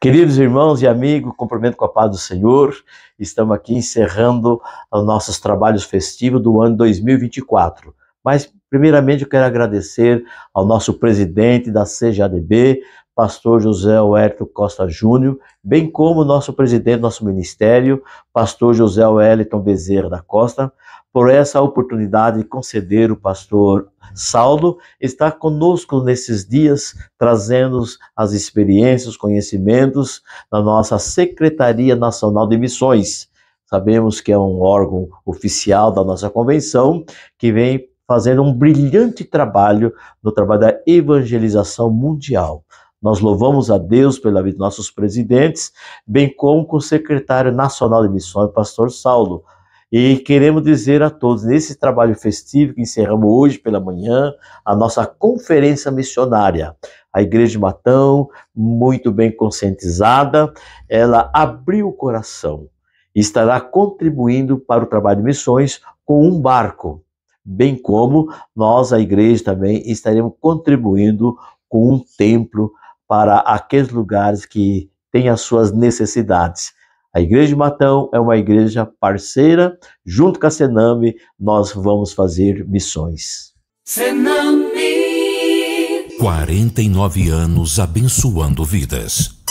Queridos irmãos e amigos, cumprimento com a paz do Senhor. Estamos aqui encerrando os nossos trabalhos festivos do ano 2024. Mas, primeiramente, eu quero agradecer ao nosso presidente da CJDB, pastor José Wellington Costa Júnior, bem como nosso presidente, nosso ministério, pastor José Wellington Bezerra da Costa, por essa oportunidade de conceder o pastor Saldo estar conosco nesses dias, trazendo as experiências, os conhecimentos da nossa Secretaria Nacional de Missões. Sabemos que é um órgão oficial da nossa convenção que vem fazendo um brilhante trabalho no trabalho da evangelização mundial. Nós louvamos a Deus pela vida de nossos presidentes, bem como com o secretário nacional de missões, pastor Saulo. E queremos dizer a todos, nesse trabalho festivo que encerramos hoje pela manhã, a nossa conferência missionária. A Igreja de Matão, muito bem conscientizada, ela abriu o coração e estará contribuindo para o trabalho de missões com um barco, bem como nós, a Igreja, também estaremos contribuindo com um templo para aqueles lugares que têm as suas necessidades. A Igreja de Matão é uma igreja parceira, junto com a Sename, nós vamos fazer missões. Sename 49 anos abençoando vidas.